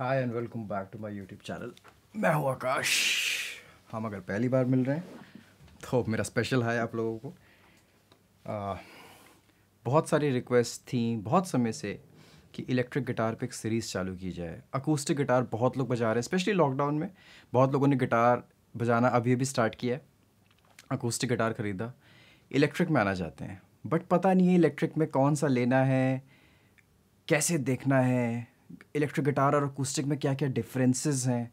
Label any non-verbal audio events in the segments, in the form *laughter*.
Hi and welcome back to my YouTube channel मैं हूँ आकाश हम अगर पहली बार मिल रहे हैं तो मेरा स्पेशल हाय आप लोगों को आ, बहुत सारी रिक्वेस्ट थी बहुत समय से कि इलेक्ट्रिक गिटार पे एक सीरीज़ चालू की जाए अकूस्टिक गिटार बहुत लोग बजा रहे हैं स्पेशली लॉकडाउन में बहुत लोगों ने गिटार बजाना अभी अभी स्टार्ट किया है अकूस्टिक गिटार ख़रीदा इलेक्ट्रिक में आना चाहते हैं बट पता नहीं है इलेक्ट्रिक में कौन सा लेना है कैसे देखना है इलेक्ट्रिक गिटार और अकूस्टिक में क्या क्या डिफरेंसेस हैं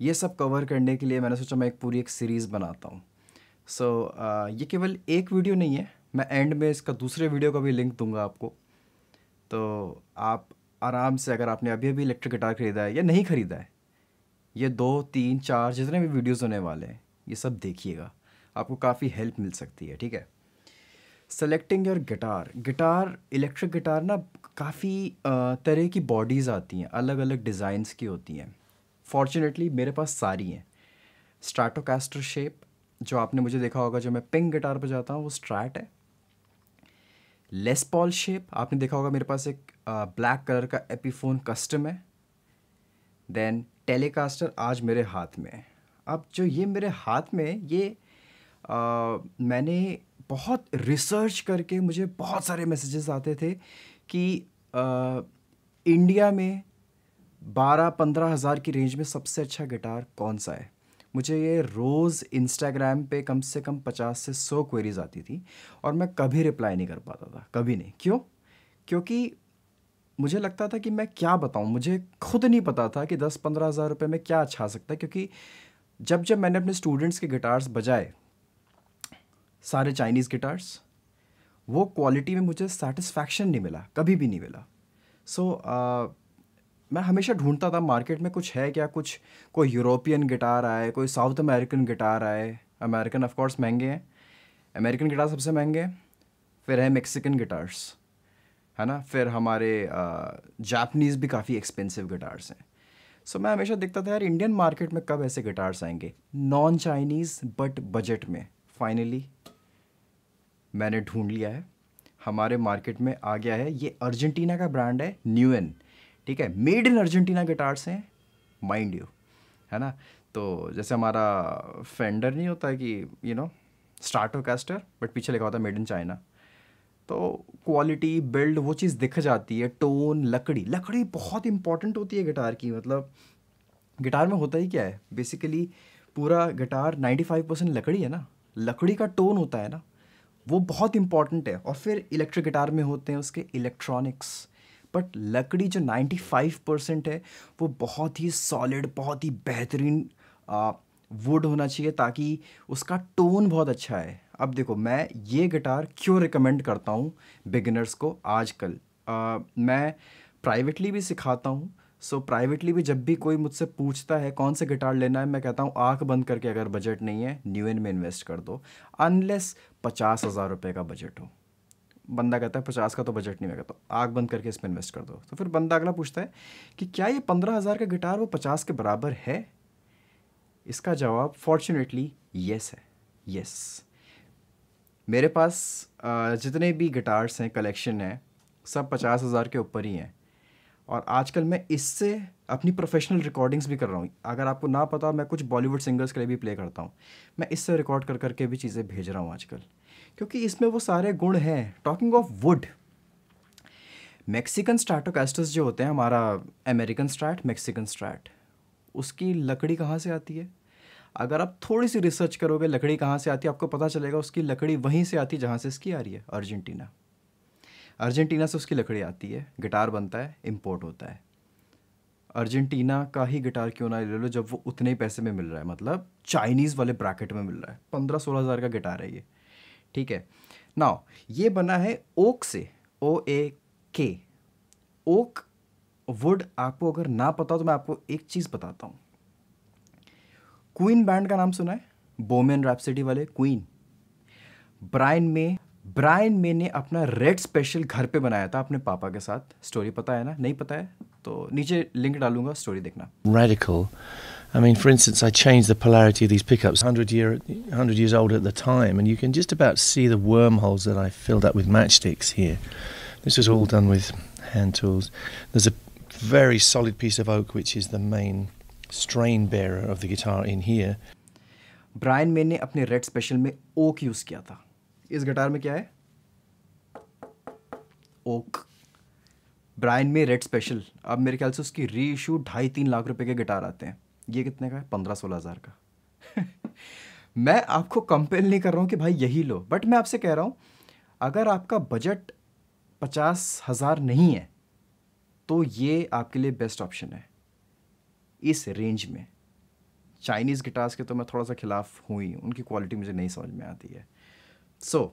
ये सब कवर करने के लिए मैंने सोचा मैं एक पूरी एक सीरीज़ बनाता हूँ सो so, ये केवल एक वीडियो नहीं है मैं एंड में इसका दूसरे वीडियो का भी लिंक दूंगा आपको तो आप आराम से अगर आपने अभी अभी इलेक्ट्रिक गिटार ख़रीदा है या नहीं ख़रीदा है ये दो तीन चार जितने भी वीडियोज़ होने वाले हैं ये सब देखिएगा आपको काफ़ी हेल्प मिल सकती है ठीक है selecting your guitar guitar electric guitar ना काफ़ी तरह की बॉडीज़ आती हैं अलग अलग डिज़ाइंस की होती हैं फॉर्चुनेटली मेरे पास सारी हैं स्ट्राटोकास्टर शेप जो आपने मुझे देखा होगा जो मैं पिंक गिटार पर जाता हूँ वो स्ट्रैट है लेस पॉल शेप आपने देखा होगा मेरे पास एक ब्लैक कलर का एपीफोन कस्टम है देन टेलीकास्टर आज मेरे हाथ में है अब जो ये मेरे हाथ में ये आ, मैंने बहुत रिसर्च करके मुझे बहुत सारे मैसेजेस आते थे कि आ, इंडिया में बारह पंद्रह हज़ार की रेंज में सबसे अच्छा गिटार कौन सा है मुझे ये रोज़ इंस्टाग्राम पे कम से कम पचास से सौ क्वेरीज आती थी और मैं कभी रिप्लाई नहीं कर पाता था कभी नहीं क्यों क्योंकि मुझे लगता था कि मैं क्या बताऊँ मुझे खुद नहीं पता था कि दस पंद्रह हज़ार रुपये में क्या अच्छा सकता है क्योंकि जब जब मैंने अपने स्टूडेंट्स के गिटार्स बजाए सारे चाइनीज़ गिटार्स वो क्वालिटी में मुझे सेटिस्फैक्शन नहीं मिला कभी भी नहीं मिला सो so, uh, मैं हमेशा ढूंढता था मार्केट में कुछ है क्या कुछ कोई यूरोपियन गिटार आए कोई साउथ अमेरिकन गिटार आए अमेरिकन ऑफकोर्स महंगे हैं अमेरिकन गिटार सबसे महंगे हैं फिर है मेक्सिकन गिटार्स है ना फिर हमारे जापनीज़ uh, भी काफ़ी एक्सपेंसिव गिटार्स हैं सो so, मैं हमेशा देखता था यार इंडियन मार्केट में कब ऐसे गिटार्स आएंगे नॉन चाइनीज़ बट बजट में फाइनली मैंने ढूंढ लिया है हमारे मार्केट में आ गया है ये अर्जेंटीना का ब्रांड है एन ठीक है मेड इन अर्जेंटीना गिटार्स हैं माइंड यू है ना तो जैसे हमारा फेंडर नहीं होता कि you know Stratocaster but पीछे लिखा होता है मेड इन चाइना तो क्वालिटी बिल्ड वो चीज़ दिख जाती है टोन लकड़ी लकड़ी बहुत इंपॉर्टेंट होती है गिटार की मतलब गिटार में होता ही क्या है बेसिकली पूरा गिटार 95 परसेंट लकड़ी है ना लकड़ी का टोन होता है ना वो बहुत इंपॉर्टेंट है और फिर इलेक्ट्रिक गिटार में होते हैं उसके इलेक्ट्रॉनिक्स बट लकड़ी जो 95 परसेंट है वो बहुत ही सॉलिड बहुत ही बेहतरीन वुड होना चाहिए ताकि उसका टोन बहुत अच्छा है अब देखो मैं ये गिटार क्यों रिकमेंड करता हूँ बिगिनर्स को आजकल मैं प्राइवेटली भी सिखाता हूँ सो so, प्राइवेटली भी जब भी कोई मुझसे पूछता है कौन से गिटार लेना है मैं कहता हूँ आँख बंद करके अगर बजट नहीं है न्यू एन में इन्वेस्ट कर दो अनलेस पचास हज़ार रुपये का बजट हो बंदा कहता है पचास का तो बजट नहीं मैं कहता हूँ आग बंद करके इसमें इन्वेस्ट कर दो तो फिर बंदा अगला पूछता है कि क्या ये पंद्रह हज़ार का गिटार वो पचास के बराबर है इसका जवाब फॉर्चुनेटली येस है येस मेरे पास जितने भी गिटार्स हैं कलेक्शन है सब पचास हज़ार के ऊपर ही हैं और आजकल मैं इससे अपनी प्रोफेशनल रिकॉर्डिंग्स भी कर रहा हूँ अगर आपको ना पता मैं कुछ बॉलीवुड सिंगर्स के लिए भी प्ले करता हूँ मैं इससे रिकॉर्ड कर करके भी चीज़ें भेज रहा हूँ आजकल क्योंकि इसमें वो सारे गुण हैं talking of wood Mexican Stratocasters जो होते हैं हमारा अमेरिकन स्ट्रैट मैक्सिकन स्ट्रैट उसकी लकड़ी कहाँ से आती है अगर आप थोड़ी सी रिसर्च करोगे लकड़ी कहाँ से आती है आपको पता चलेगा उसकी लकड़ी वहीं से आती है जहाँ से इसकी आ रही है अर्जेंटीना अर्जेंटीना से उसकी लकड़ी आती है गिटार बनता है इम्पोर्ट होता है अर्जेंटीना का ही गिटार क्यों ना ले लो जब वो उतने ही पैसे में मिल रहा है मतलब चाइनीज़ वाले ब्रैकेट में मिल रहा है पंद्रह सोलह हज़ार का गिटार है ये ठीक है नाउ ये बना है ओक से ओ ए के ओक वुड आपको अगर ना पता हो तो मैं आपको एक चीज़ बताता हूँ क्वीन बैंड का नाम सुना है बोमेन रैप्सिडी वाले क्वीन ब्राइन में ब्रायन मे ने अपना रेड स्पेशल घर पे बनाया था अपने पापा के साथ स्टोरी पता है ना नहीं पता है तो नीचे लिंक डालूंगा स्टोरी देखना radical I mean, for instance, I changed the polarity of these pickups, 100, year, 100 years old at the time, and you can just about see the wormholes that I filled up with matchsticks here. This was all done with hand tools. There's a very solid piece of oak, which is the main strain bearer of the guitar in here. Brian May ने अपने red special में oak use किया था इस guitar में क्या है oak Brian में रेड स्पेशल अब मेरे ख्याल से उसकी री इशू ढाई तीन लाख रुपए के गिटार आते हैं ये कितने का है पंद्रह सोलह हज़ार का *laughs* मैं आपको कंपेयर नहीं कर रहा हूँ कि भाई यही लो बट मैं आपसे कह रहा हूँ अगर आपका बजट पचास हज़ार नहीं है तो ये आपके लिए बेस्ट ऑप्शन है इस रेंज में चाइनीज़ गिटार्स के तो मैं थोड़ा सा खिलाफ़ हुई उनकी क्वालिटी मुझे नहीं समझ में आती है सो so,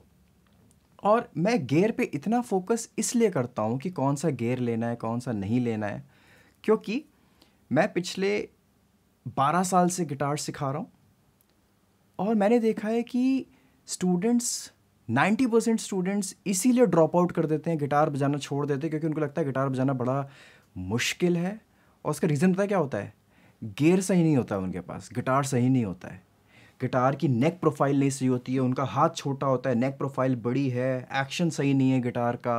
और मैं गेयर पे इतना फोकस इसलिए करता हूँ कि कौन सा गेयर लेना है कौन सा नहीं लेना है क्योंकि मैं पिछले बारह साल से गिटार सिखा रहा हूँ और मैंने देखा है कि स्टूडेंट्स 90 परसेंट स्टूडेंट्स इसीलिए ड्रॉप आउट कर देते हैं गिटार बजाना छोड़ देते हैं क्योंकि उनको लगता है गिटार बजाना बड़ा मुश्किल है और उसका रीज़न पता क्या होता है गेयर सही नहीं होता है उनके पास गिटार सही नहीं होता है गिटार की नेक प्रोफाइल नहीं सही होती है उनका हाथ छोटा होता है नेक प्रोफाइल बड़ी है एक्शन सही नहीं है गिटार का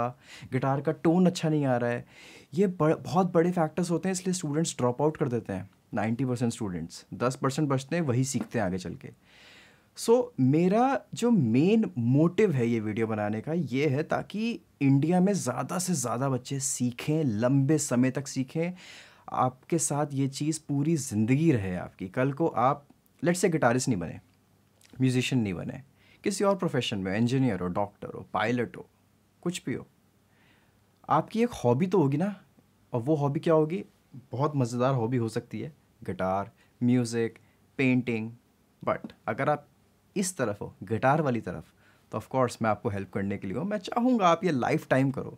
गिटार का टोन अच्छा नहीं आ रहा है ये बड़, बहुत बड़े फैक्टर्स होते हैं इसलिए स्टूडेंट्स ड्रॉप आउट कर देते हैं नाइन्टी परसेंट स्टूडेंट्स दस परसेंट बचते हैं वही सीखते हैं आगे चल के सो so, मेरा जो मेन मोटिव है ये वीडियो बनाने का ये है ताकि इंडिया में ज़्यादा से ज़्यादा बच्चे सीखें लंबे समय तक सीखें आपके साथ ये चीज़ पूरी ज़िंदगी रहे आपकी कल को आप लेट्स से गिटारिस्ट नहीं बने म्यूजिशियन नहीं बने किसी और प्रोफेशन में इंजीनियर हो डॉक्टर हो पायलट हो कुछ भी हो आपकी एक हॉबी तो होगी ना और वो हॉबी क्या होगी बहुत मज़ेदार हॉबी हो सकती है गिटार म्यूज़िक पेंटिंग बट अगर आप इस तरफ हो गिटार वाली तरफ तो ऑफ़ मैं आपको हेल्प करने के लिए हूँ मैं चाहूँगा आप ये लाइफ टाइम करो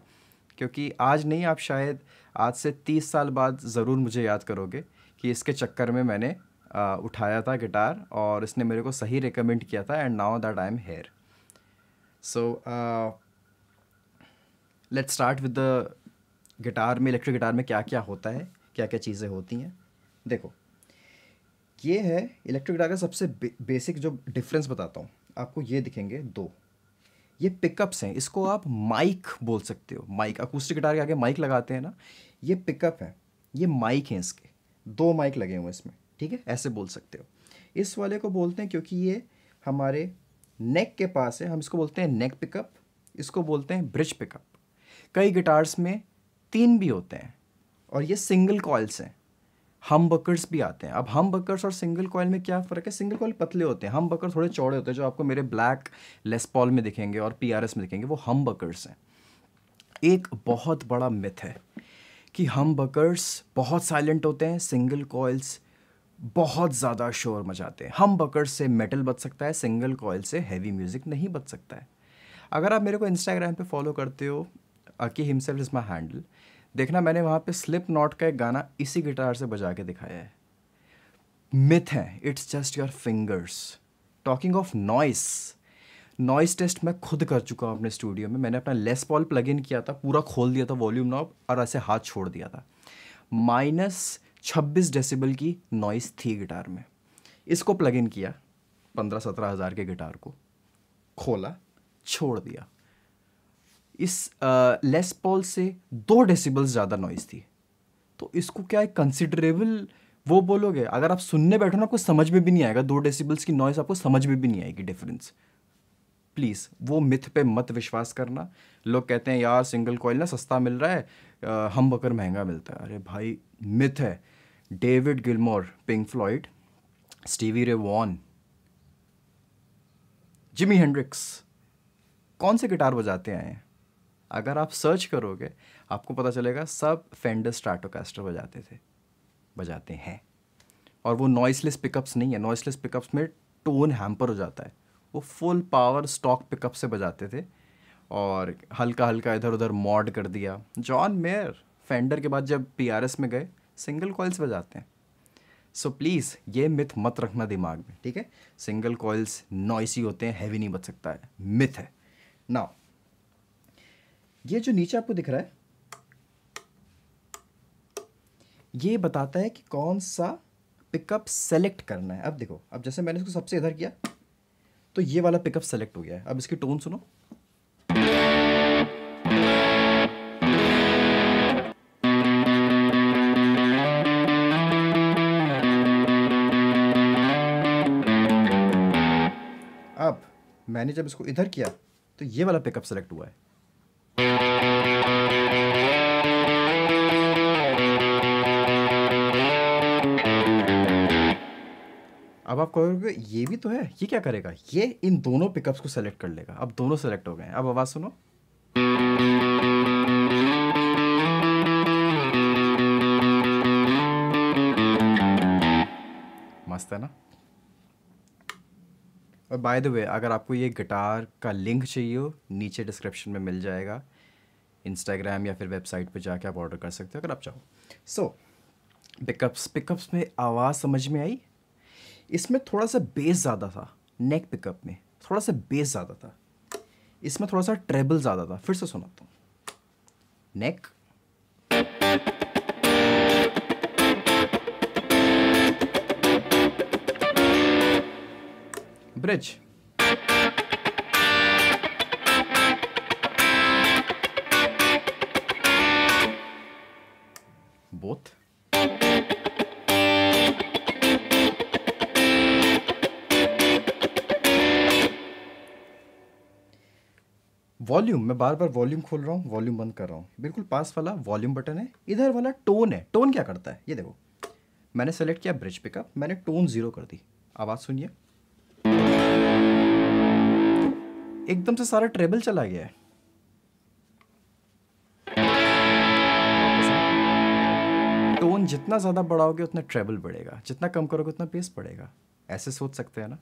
क्योंकि आज नहीं आप शायद आज से तीस साल बाद ज़रूर मुझे याद करोगे कि इसके चक्कर में मैंने उठाया था गिटार और इसने मेरे को सही रिकमेंड किया था and now that I am here so let's start with the guitar में इलेक्ट्रिक गिटार में क्या क्या होता है क्या क्या चीज़ें होती हैं देखो ये है इलेक्ट्रिक गिटार का सबसे बे, बेसिक जो डिफरेंस बताता हूँ आपको ये दिखेंगे दो ये पिकअप्स हैं इसको आप माइक बोल सकते हो माइक अकूस्टिक गिटार के आगे माइक लगाते हैं ना ये पिकअप है ये माइक हैं इसके दो माइक लगे हुए हैं इसमें ठीक है ऐसे बोल सकते हो इस वाले को बोलते हैं क्योंकि ये हमारे नेक के पास है हम इसको बोलते हैं नेक पिकअप इसको बोलते हैं ब्रिज पिकअप कई गिटार्स में तीन भी होते हैं और ये सिंगल कॉयल्स हैं हम बकर्स भी आते हैं अब हम बकर्स और सिंगल कॉयल में क्या फ़र्क है सिंगल कॉयल पतले होते हैं हम बकर थोड़े चौड़े होते हैं जो आपको मेरे ब्लैक लेसपॉल में दिखेंगे और पी में दिखेंगे वो हम बकर्स हैं एक बहुत बड़ा मिथ है कि हम बकर्स बहुत साइलेंट होते हैं सिंगल कॉयल्स बहुत ज़्यादा शोर मचाते हैं हम बकर से मेटल बच सकता है सिंगल कॉयल से हैवी म्यूज़िक नहीं बच सकता है अगर आप मेरे को इंस्टाग्राम पे फॉलो करते हो अकी हिमसेल्फ इज़ माई हैंडल देखना मैंने वहाँ पे स्लिप नॉट का एक गाना इसी गिटार से बजा के दिखाया है मिथ है it's just your fingers talking of noise noise test मैं खुद कर चुका हूँ अपने स्टूडियो में मैंने अपना लेस पॉल प्लग इन किया था पूरा खोल दिया था वॉल्यूम नॉब और ऐसे हाथ छोड़ दिया था माइनस 26 डेसिबल की नॉइस थी गिटार में इसको प्लग इन किया पंद्रह सत्रह हज़ार के गिटार को खोला छोड़ दिया इस लेस पॉल से दो डेसिबल्स ज़्यादा नॉइज़ थी तो इसको क्या है कंसिडरेबल वो बोलोगे अगर आप सुनने बैठो ना आपको समझ में भी नहीं आएगा दो डेसिबल्स की नॉइस आपको समझ में भी नहीं आएगी डिफरेंस प्लीज़ वो मिथ पे मत विश्वास करना लोग कहते हैं यार सिंगल कॉइल ना सस्ता मिल रहा है हम बकर महंगा मिलता है अरे भाई मिथ है David Gilmour Pink Floyd Stevie Ray Vaughan Jimi Hendrix कौन से गिटार बजाते आए हैं अगर आप सर्च करोगे आपको पता चलेगा सब फेंडर स्टार्टोकास्टर बजाते थे बजाते हैं और वो नॉइसलेस पिकअप्स नहीं है नॉइसलेस पिकअप्स में टोन हैम्पर हो जाता है वो फुल पावर स्टॉक पिकअप से बजाते थे और हल्का हल्का इधर उधर मॉड कर दिया जॉन मेयर फेंडर के बाद जब पी में गए सिंगल कॉइल्स बजाते हैं सो so, प्लीज़ ये मिथ मत रखना दिमाग में ठीक है सिंगल कॉइल्स नॉइसी होते हैं हैवी नहीं बच सकता है मिथ है ना ये जो नीचे आपको दिख रहा है ये बताता है कि कौन सा पिकअप सेलेक्ट करना है अब देखो अब जैसे मैंने इसको सबसे इधर किया तो ये वाला पिकअप सेलेक्ट हो गया है अब इसकी टोन सुनो मैंने जब इसको इधर किया तो ये वाला पिकअप सेलेक्ट हुआ है अब आप कहोगे ये भी तो है ये क्या करेगा ये इन दोनों पिकअप्स को सेलेक्ट कर लेगा अब दोनों सेलेक्ट हो गए अब आवाज़ सुनो मस्त है ना और बाय द वे अगर आपको ये गिटार का लिंक चाहिए हो नीचे डिस्क्रिप्शन में मिल जाएगा इंस्टाग्राम या फिर वेबसाइट पर जाके आप ऑर्डर कर सकते हो अगर आप चाहो सो पिकअप्स पिकअप्स में आवाज़ समझ में आई इसमें थोड़ा सा बेस ज़्यादा था नेक पिकअप में थोड़ा सा बेस ज़्यादा था इसमें थोड़ा सा ट्रेबल ज़्यादा था फिर से सुनाता हूँ नेक ब्रिज बोथ वॉल्यूम मैं बार बार वॉल्यूम खोल रहा हूँ वॉल्यूम बंद कर रहा हूँ बिल्कुल पास वाला वॉल्यूम बटन है इधर वाला टोन है टोन क्या करता है ये देखो मैंने सेलेक्ट किया ब्रिज पिकअप मैंने टोन ज़ीरो कर दी आवाज़ सुनिए एकदम से सारा ट्रेबल चला गया है टोन जितना ज़्यादा बढ़ाओगे उतना ट्रेबल बढ़ेगा जितना कम करोगे उतना बेस बढ़ेगा ऐसे सोच सकते हैं ना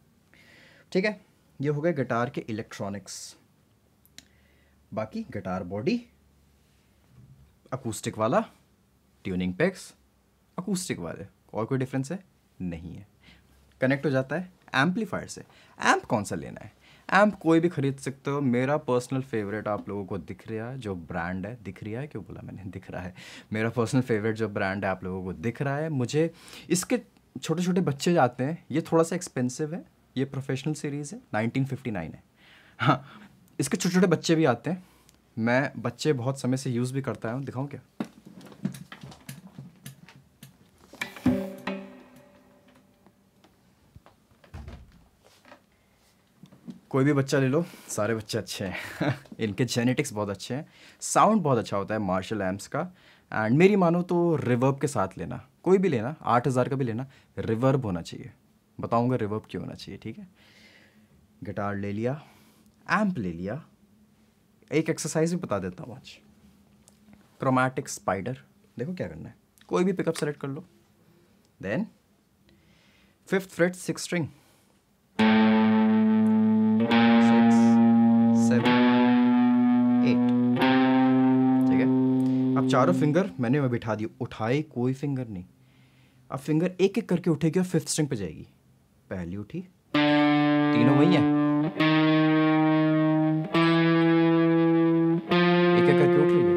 ठीक है ये हो गए गिटार के इलेक्ट्रॉनिक्स बाकी गिटार बॉडी अकूस्टिक वाला ट्यूनिंग पैक्स अकूस्टिक वाले और कोई डिफरेंस है नहीं है कनेक्ट हो जाता है एम्पलीफायर से एम्प कौन सा लेना है एम्प कोई भी खरीद सकते हो मेरा पर्सनल फेवरेट आप लोगों को दिख रहा है जो ब्रांड है दिख रहा है क्यों बोला मैंने दिख रहा है मेरा पर्सनल फेवरेट जो ब्रांड है आप लोगों को दिख रहा है मुझे इसके छोटे छोटे बच्चे जाते हैं ये थोड़ा सा एक्सपेंसिव है ये प्रोफेशनल सीरीज़ है नाइनटीन है हाँ इसके छोटे छोटे बच्चे भी आते हैं मैं बच्चे बहुत समय से यूज़ भी करता हूँ दिखाऊँ क्या कोई भी बच्चा ले लो सारे बच्चे अच्छे हैं *laughs* इनके जेनेटिक्स बहुत अच्छे हैं साउंड बहुत अच्छा होता है मार्शल एम्स का एंड मेरी मानो तो रिवर्ब के साथ लेना कोई भी लेना आठ हज़ार का भी लेना रिवर्ब होना चाहिए बताऊंगा रिवर्ब क्यों होना चाहिए ठीक है गिटार ले लिया एम्प ले लिया एक एक्सरसाइज भी बता देता हूँ आज क्रोमैटिक स्पाइडर देखो क्या करना है कोई भी पिकअप सेलेक्ट कर लो then fifth fret six string अब चारों फिंगर मैंने मैं बिठा दी उठाए कोई फिंगर नहीं अब फिंगर एक एक करके उठेगी और फिफ्थ स्ट्रिंग पे जाएगी पहली उठी तीनों वही हैं एक एक करके उठ रही है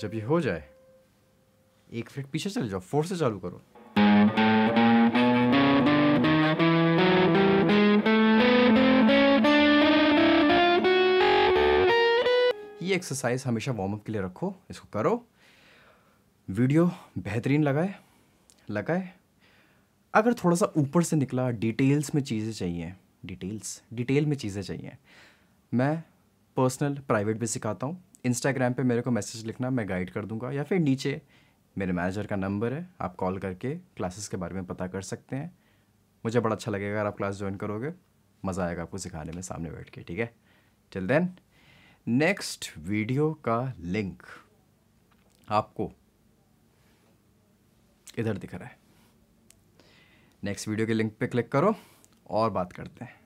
जब ये हो जाए एक फिट पीछे चले जाओ फोर से चालू करो ये एक्सरसाइज हमेशा वार्म अप के लिए रखो इसको करो वीडियो बेहतरीन लगाए लगाए अगर थोड़ा सा ऊपर से निकला डिटेल्स में चीज़ें चाहिए डिटेल्स डिटेल में चीज़ें चाहिए मैं पर्सनल प्राइवेट भी सिखाता हूँ इंस्टाग्राम पे मेरे को मैसेज लिखना मैं गाइड कर दूंगा या फिर नीचे मेरे मैनेजर का नंबर है आप कॉल करके क्लासेस के बारे में पता कर सकते हैं मुझे बड़ा अच्छा लगेगा अगर आप क्लास ज्वाइन करोगे मज़ा आएगा आपको सिखाने में सामने बैठ के ठीक है टिल देन नेक्स्ट वीडियो का लिंक आपको इधर दिख रहा है नेक्स्ट वीडियो के लिंक पे क्लिक करो और बात करते हैं